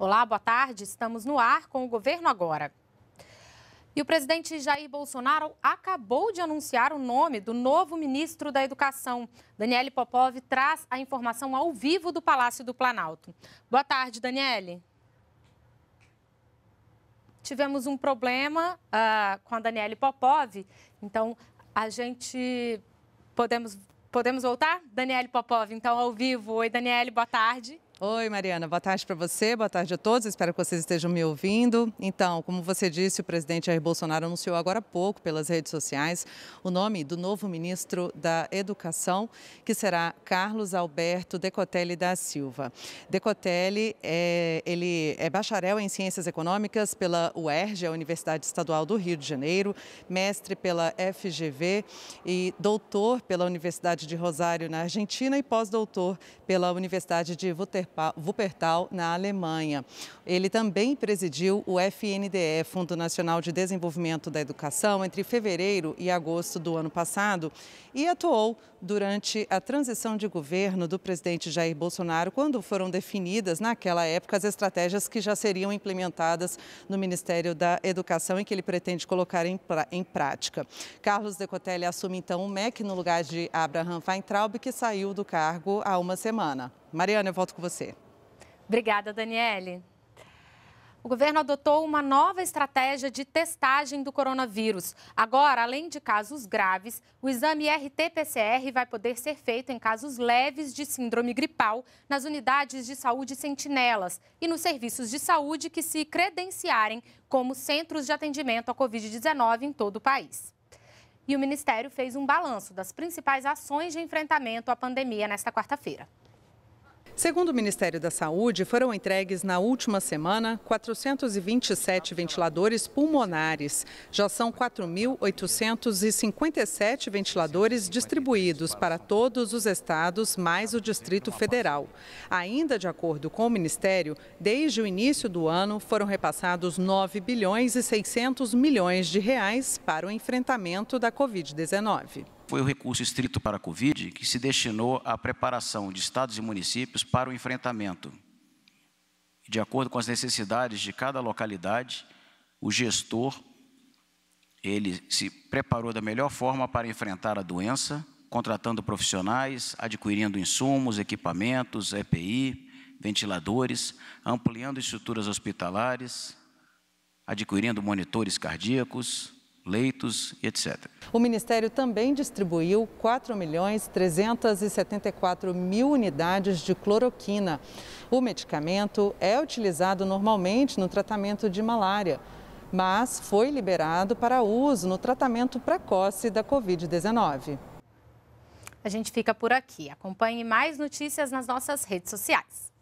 Olá, boa tarde. Estamos no ar com o Governo Agora. E o presidente Jair Bolsonaro acabou de anunciar o nome do novo ministro da Educação. Daniele Popov traz a informação ao vivo do Palácio do Planalto. Boa tarde, Daniele. Tivemos um problema uh, com a Daniele Popov, então a gente podemos, podemos voltar? Daniele Popov, então, ao vivo. Oi, Daniele, boa tarde. Oi, Mariana. Boa tarde para você, boa tarde a todos. Espero que vocês estejam me ouvindo. Então, como você disse, o presidente Jair Bolsonaro anunciou agora há pouco pelas redes sociais o nome do novo ministro da Educação, que será Carlos Alberto Decotelli da Silva. Decotelli é, ele é bacharel em Ciências Econômicas pela UERJ, a Universidade Estadual do Rio de Janeiro, mestre pela FGV e doutor pela Universidade de Rosário, na Argentina, e pós-doutor pela Universidade de Wuterberg Wuppertal, na Alemanha. Ele também presidiu o FNDE, Fundo Nacional de Desenvolvimento da Educação, entre fevereiro e agosto do ano passado e atuou durante a transição de governo do presidente Jair Bolsonaro, quando foram definidas, naquela época, as estratégias que já seriam implementadas no Ministério da Educação e que ele pretende colocar em, em prática. Carlos Decotelli assume então o MEC no lugar de Abraham Weintraub, que saiu do cargo há uma semana. Mariana, eu volto com você. Obrigada, Daniele. O governo adotou uma nova estratégia de testagem do coronavírus. Agora, além de casos graves, o exame RT-PCR vai poder ser feito em casos leves de síndrome gripal nas unidades de saúde sentinelas e nos serviços de saúde que se credenciarem como centros de atendimento à Covid-19 em todo o país. E o Ministério fez um balanço das principais ações de enfrentamento à pandemia nesta quarta-feira. Segundo o Ministério da Saúde, foram entregues na última semana 427 ventiladores pulmonares. Já são 4.857 ventiladores distribuídos para todos os estados, mais o Distrito Federal. Ainda de acordo com o Ministério, desde o início do ano foram repassados 9 bilhões e 600 milhões de reais para o enfrentamento da Covid-19 foi o recurso estrito para a Covid que se destinou à preparação de estados e municípios para o enfrentamento. De acordo com as necessidades de cada localidade, o gestor ele se preparou da melhor forma para enfrentar a doença, contratando profissionais, adquirindo insumos, equipamentos, EPI, ventiladores, ampliando estruturas hospitalares, adquirindo monitores cardíacos, leitos, etc. O Ministério também distribuiu 4 milhões 374 mil unidades de cloroquina. O medicamento é utilizado normalmente no tratamento de malária, mas foi liberado para uso no tratamento precoce da Covid-19. A gente fica por aqui. Acompanhe mais notícias nas nossas redes sociais.